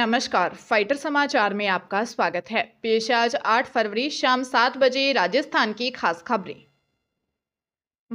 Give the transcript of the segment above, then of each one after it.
नमस्कार फाइटर समाचार में आपका स्वागत है पेश आज 8 फरवरी शाम सात बजे राजस्थान की खास खबरें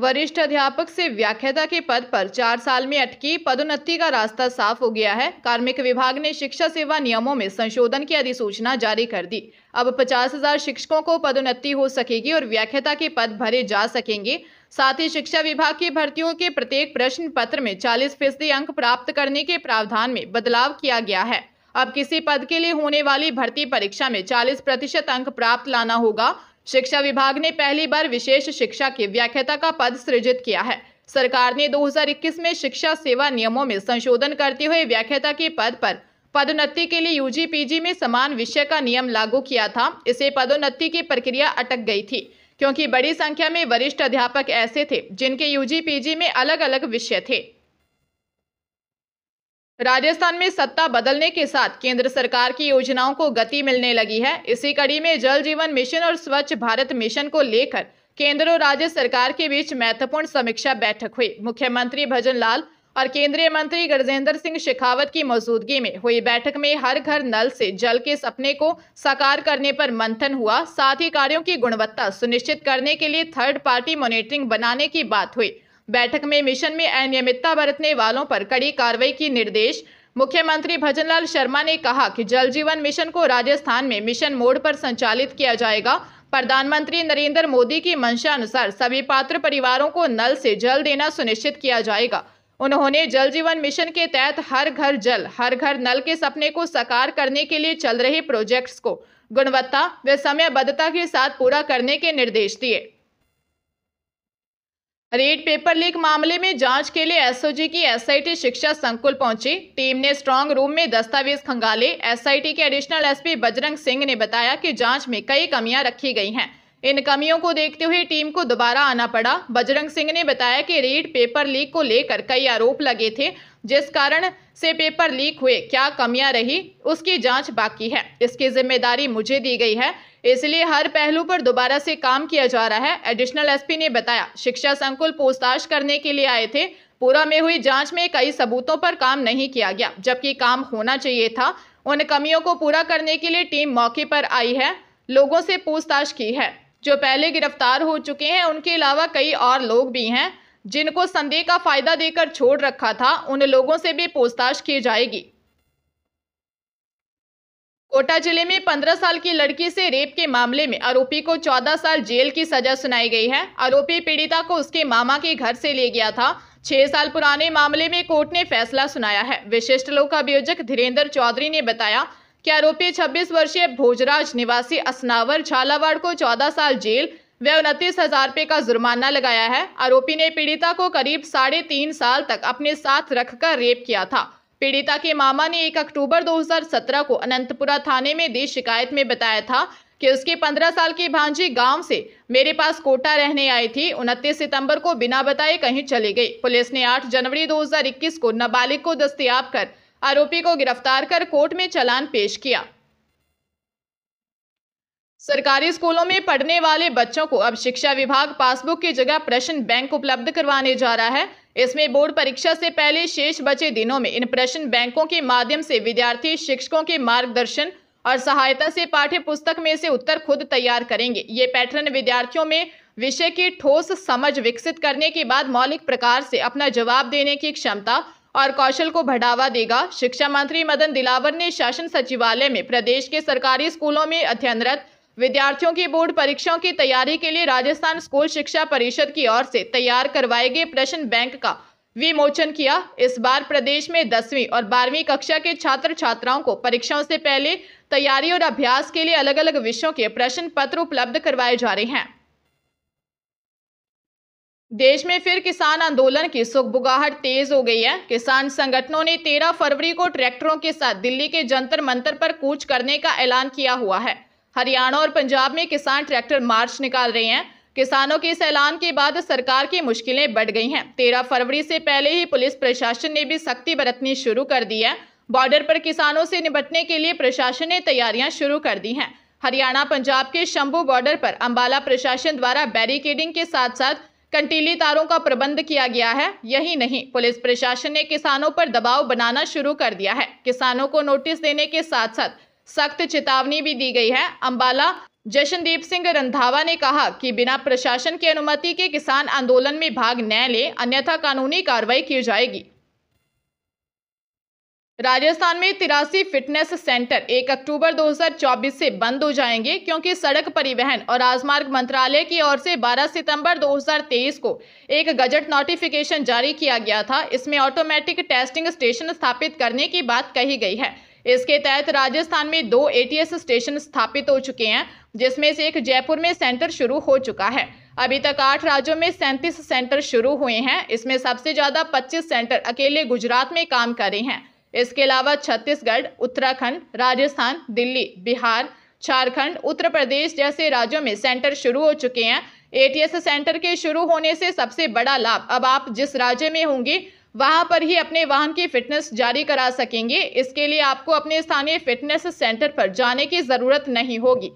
वरिष्ठ अध्यापक से व्याख्याता के पद पर चार साल में अटकी पदोन्नति का रास्ता साफ हो गया है कार्मिक विभाग ने शिक्षा सेवा नियमों में संशोधन की अधिसूचना जारी कर दी अब पचास हजार शिक्षकों को पदोन्नति हो सकेगी और व्याख्याता के पद भरे जा सकेंगे साथ ही शिक्षा विभाग की भर्तियों के प्रत्येक प्रश्न पत्र में चालीस फीसदी अंक प्राप्त करने के प्रावधान में बदलाव किया गया है अब किसी पद के लिए होने वाली भर्ती परीक्षा में 40 प्रतिशत अंक प्राप्त लाना होगा शिक्षा विभाग ने पहली बार विशेष शिक्षा की व्याख्याता का पद सृजित किया है सरकार ने 2021 में शिक्षा सेवा नियमों में संशोधन करते हुए व्याख्याता के पद पर पदोन्नति के लिए यूजी पीजी में समान विषय का नियम लागू किया था इसे पदोन्नति की प्रक्रिया अटक गई थी क्योंकि बड़ी संख्या में वरिष्ठ अध्यापक ऐसे थे जिनके यूजी पीजी में अलग अलग विषय थे राजस्थान में सत्ता बदलने के साथ केंद्र सरकार की योजनाओं को गति मिलने लगी है इसी कड़ी में जल जीवन मिशन और स्वच्छ भारत मिशन को लेकर केंद्र और राज्य सरकार के बीच महत्वपूर्ण समीक्षा बैठक हुई मुख्यमंत्री भजन लाल और केंद्रीय मंत्री गजेंद्र सिंह शेखावत की मौजूदगी में हुई बैठक में हर घर नल से जल के सपने को साकार करने पर मंथन हुआ साथ ही कार्यों की गुणवत्ता सुनिश्चित करने के लिए थर्ड पार्टी मॉनिटरिंग बनाने की बात हुई बैठक में मिशन में अनियमितता बरतने वालों पर कड़ी कार्रवाई की निर्देश मुख्यमंत्री भजनलाल शर्मा ने कहा कि जल जीवन मिशन को राजस्थान में मिशन मोड पर संचालित किया जाएगा प्रधानमंत्री नरेंद्र मोदी की मंशा अनुसार सभी पात्र परिवारों को नल से जल देना सुनिश्चित किया जाएगा उन्होंने जल जीवन मिशन के तहत हर घर जल हर घर नल के सपने को साकार करने के लिए चल रहे प्रोजेक्ट्स को गुणवत्ता व समयबद्धता के साथ पूरा करने के निर्देश दिए रेड पेपर लीक मामले में जांच के लिए एसओजी की एसआईटी शिक्षा संकुल पहुंची टीम ने स्ट्रांग रूम में दस्तावेज खंगाले एसआईटी के एडिशनल एसपी बजरंग सिंह ने बताया कि जांच में कई कमियां रखी गई हैं इन कमियों को देखते हुए टीम को दोबारा आना पड़ा बजरंग सिंह ने बताया कि रीड पेपर लीक को लेकर कई आरोप लगे थे जिस कारण से पेपर लीक हुए क्या कमियां रही उसकी जांच बाकी है इसकी जिम्मेदारी मुझे दी गई है इसलिए हर पहलू पर दोबारा से काम किया जा रहा है एडिशनल एसपी ने बताया शिक्षा संकुल पूछताछ करने के लिए आए थे पूरा में हुई जांच में कई सबूतों पर काम नहीं किया गया जबकि काम होना चाहिए था उन कमियों को पूरा करने के लिए टीम मौके पर आई है लोगों से पूछताछ की है जो पहले गिरफ्तार हो चुके हैं उनके अलावा कई और लोग भी हैं जिनको संदेह का फायदा देकर छोड़ रखा था उन लोगों से भी पूछताछ की जाएगी कोटा जिले में 15 साल की लड़की से रेप के मामले में आरोपी को 14 साल जेल की सजा सुनाई गई है आरोपी पीड़िता को उसके मामा के घर से ले गया था छह साल पुराने मामले में कोर्ट ने फैसला सुनाया है विशिष्ट लोक अभियोजक धीरेन्द्र चौधरी ने बताया कि आरोपी 26 वर्षीय भोजराज निवासी असनावर झालावाड़ को 14 साल जेल व उनतीस हजार रुपये का जुर्माना लगाया है आरोपी ने पीड़िता को करीब साढ़े तीन साल तक अपने साथ रखकर रेप किया था पीड़िता के मामा ने 1 अक्टूबर 2017 को अनंतपुरा थाने में दी शिकायत में बताया था कि उसके 15 साल की भांजी गांव से मेरे पास कोटा रहने आई थी उनतीस सितंबर को बिना बताए कहीं चली गई पुलिस ने 8 जनवरी 2021 को नाबालिग को दस्तियाब कर आरोपी को गिरफ्तार कर कोर्ट में चलान पेश किया सरकारी स्कूलों में पढ़ने वाले बच्चों को अब शिक्षा विभाग पासबुक की जगह प्रश्न बैंक उपलब्ध करवाने जा रहा है इसमें बोर्ड परीक्षा से पहले शेष बचे दिनों में इन प्रश्न बैंकों के माध्यम से विद्यार्थी शिक्षकों के मार्गदर्शन और सहायता से पाठ्य पुस्तक में से उत्तर खुद तैयार करेंगे ये पैटर्न विद्यार्थियों में विषय की ठोस समझ विकसित करने के बाद मौलिक प्रकार से अपना जवाब देने की क्षमता और कौशल को बढ़ावा देगा शिक्षा मंत्री मदन दिलावर ने शासन सचिवालय में प्रदेश के सरकारी स्कूलों में अध्ययनरत विद्यार्थियों की बोर्ड परीक्षाओं की तैयारी के लिए राजस्थान स्कूल शिक्षा परिषद की ओर से तैयार करवाए गए प्रश्न बैंक का विमोचन किया इस बार प्रदेश में दसवीं और बारहवीं कक्षा के छात्र छात्राओं को परीक्षाओं से पहले तैयारी और अभ्यास के लिए अलग अलग विषयों के प्रश्न पत्र उपलब्ध करवाए जा रहे हैं देश में फिर किसान आंदोलन की सुखबुगाहट तेज हो गई है किसान संगठनों ने 13 फरवरी को ट्रैक्टरों के साथ दिल्ली के जंतर मंतर पर कूच करने का ऐलान किया हुआ है हरियाणा और पंजाब में किसान ट्रैक्टर मार्च निकाल रहे हैं किसानों के इस ऐलान के बाद सरकार की मुश्किलें बढ़ गई हैं तेरह फरवरी से पहले ही पुलिस प्रशासन ने भी सख्ती बरतनी शुरू कर दी है बॉर्डर पर किसानों से निपटने के लिए प्रशासन ने तैयारियां शुरू कर दी हैं हरियाणा पंजाब के शंभू बॉर्डर पर अम्बाला प्रशासन द्वारा बैरिकेडिंग के साथ साथ कंटीली तारों का प्रबंध किया गया है यही नहीं पुलिस प्रशासन ने किसानों पर दबाव बनाना शुरू कर दिया है किसानों को नोटिस देने के साथ साथ सख्त चेतावनी भी दी गई है अंबाला जशनदीप सिंह रंधावा ने कहा कि बिना प्रशासन की अनुमति के किसान आंदोलन में भाग न ले अन्यथा कानूनी कार्रवाई की जाएगी राजस्थान में तिरासी फिटनेस सेंटर 1 अक्टूबर 2024 से बंद हो जाएंगे क्योंकि सड़क परिवहन और राजमार्ग मंत्रालय की ओर से 12 सितंबर 2023 को एक गजट नोटिफिकेशन जारी किया गया था इसमें ऑटोमेटिक टेस्टिंग स्टेशन स्थापित करने की बात कही गई है इसके तहत राजस्थान में दो एटीएस स्टेशन स्थापित हो चुके हैं जिसमें से एक जयपुर में सेंटर शुरू हो चुका है अभी तक आठ राज्यों में सैंतीस सेंटर शुरू हुए हैं इसमें सबसे ज़्यादा पच्चीस सेंटर अकेले गुजरात में काम करे हैं इसके अलावा छत्तीसगढ़ उत्तराखंड राजस्थान दिल्ली बिहार झारखंड उत्तर प्रदेश जैसे राज्यों में सेंटर शुरू हो चुके हैं एटीएस सेंटर के शुरू होने से सबसे बड़ा लाभ अब आप जिस राज्य में होंगे वहां पर ही अपने वाहन की फिटनेस जारी करा सकेंगे इसके लिए आपको अपने स्थानीय फिटनेस सेंटर पर जाने की ज़रूरत नहीं होगी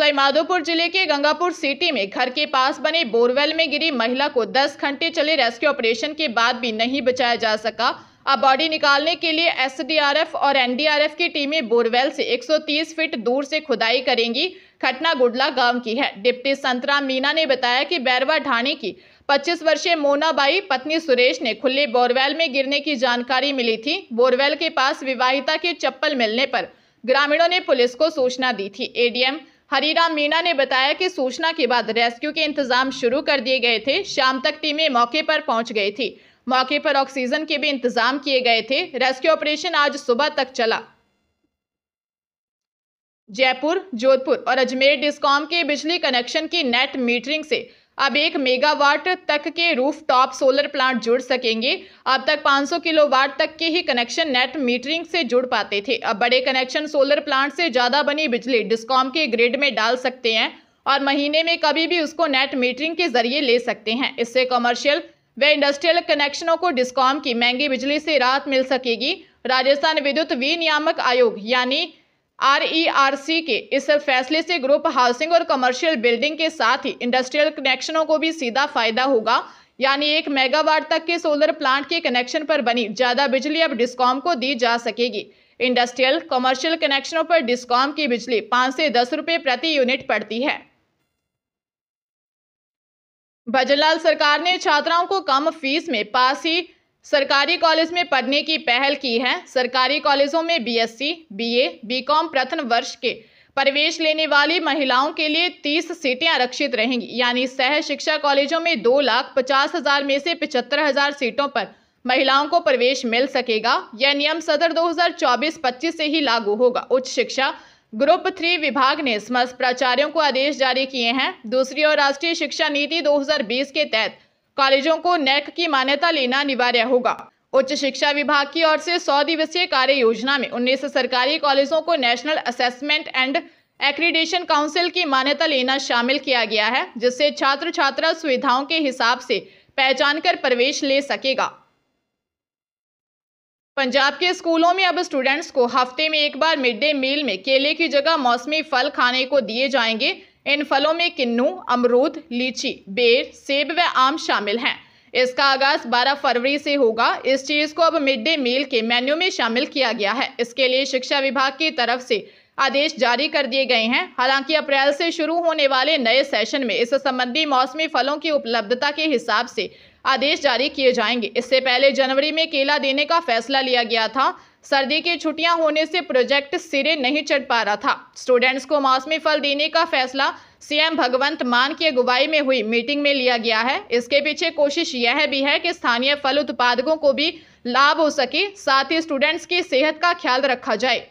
सईमाधोपुर जिले के गंगापुर सिटी में घर के पास बने बोरवेल में गिरी महिला को 10 घंटे चले रेस्क्यू ऑपरेशन के बाद भी नहीं बचाया जा सका अब बॉडी निकालने के लिए एसडीआरएफ और एनडीआरएफ की टीमें बोरवेल से 130 फीट दूर से खुदाई करेंगी घटना गुडला गांव की है डिप्टी संतरा मीना ने बताया कि बैरवा ढाणी की 25 वर्षीय मोनाबाई पत्नी सुरेश ने खुले बोरवेल में गिरने की जानकारी मिली थी बोरवेल के पास विवाहिता के चप्पल मिलने पर ग्रामीणों ने पुलिस को सूचना दी थी एडीएम हरीराम मीणा ने बताया कि सूचना के बाद रेस्क्यू के इंतजाम शुरू कर दिए गए थे शाम तक टीमें मौके पर पहुंच गई थी मौके पर ऑक्सीजन के भी इंतजाम किए गए थे रेस्क्यू ऑपरेशन आज सुबह तक चला जयपुर जोधपुर और अजमेर डिस्कॉम के बिजली कनेक्शन की नेट मीटरिंग से अब एक मेगावाट तक के रूफ टॉप सोलर प्लांट जुड़ सकेंगे अब तक 500 किलोवाट तक के ही कनेक्शन नेट मीटरिंग से जुड़ पाते थे अब बड़े कनेक्शन सोलर प्लांट से ज़्यादा बनी बिजली डिस्कॉम के ग्रिड में डाल सकते हैं और महीने में कभी भी उसको नेट मीटरिंग के जरिए ले सकते हैं इससे कमर्शियल वे इंडस्ट्रियल कनेक्शनों को डिस्कॉम की महंगी बिजली से राहत मिल सकेगी राजस्थान विद्युत विनियामक आयोग यानी आरईआरसी के इस फैसले से ग्रुप हाउसिंग और कमर्शियल बिल्डिंग के साथ ही इंडस्ट्रियल कनेक्शनों को भी सीधा फायदा होगा यानी एक मेगावाट तक के सोलर प्लांट के कनेक्शन पर बनी ज़्यादा बिजली अब डिस्कॉम को दी जा सकेगी इंडस्ट्रियल कमर्शियल कनेक्शनों पर डिस्कॉम की बिजली पाँच से दस रुपये प्रति यूनिट पड़ती है भजनलाल सरकार ने छात्राओं को कम फीस में पास ही सरकारी कॉलेज में पढ़ने की पहल की है सरकारी कॉलेजों में बीएससी, बीए, बीकॉम प्रथम वर्ष के प्रवेश लेने वाली महिलाओं के लिए 30 सीटें आरक्षित रहेंगी यानी सह शिक्षा कॉलेजों में दो लाख पचास हजार में से पचहत्तर हजार सीटों पर महिलाओं को प्रवेश मिल सकेगा यह नियम सदर 2024-25 से ही लागू होगा उच्च शिक्षा ग्रुप थ्री विभाग ने समस्त प्राचार्यों को आदेश जारी किए हैं दूसरी ओर राष्ट्रीय शिक्षा नीति दो के तहत कॉलेजों को नैक की मान्यता लेना अनिवार्य होगा उच्च शिक्षा विभाग की ओर से सौ दिवसीय कार्य योजना में उन्नीस सरकारी कॉलेजों को national assessment and accreditation council की मान्यता लेना शामिल किया गया है जिससे छात्र छात्रा सुविधाओं के हिसाब से पहचान कर प्रवेश ले सकेगा पंजाब के स्कूलों में अब स्टूडेंट्स को हफ्ते में एक बार मिड डे मील में केले की जगह मौसमी फल खाने को दिए जाएंगे इन फलों में किन्नू अमरूद लीची बेर सेब व आम शामिल हैं इसका आगाज 12 फरवरी से होगा इस चीज़ को अब मिड डे मील के मेन्यू में शामिल किया गया है इसके लिए शिक्षा विभाग की तरफ से आदेश जारी कर दिए गए हैं हालांकि अप्रैल से शुरू होने वाले नए सेशन में इस संबंधी मौसमी फलों की उपलब्धता के हिसाब से आदेश जारी किए जाएंगे इससे पहले जनवरी में केला देने का फैसला लिया गया था सर्दी की छुट्टियां होने से प्रोजेक्ट सिरे नहीं चढ़ पा रहा था स्टूडेंट्स को मौसमी फल देने का फैसला सीएम भगवंत मान की अगुवाई में हुई मीटिंग में लिया गया है इसके पीछे कोशिश यह भी है कि स्थानीय फल उत्पादकों को भी लाभ हो सके साथ ही स्टूडेंट्स की सेहत का ख्याल रखा जाए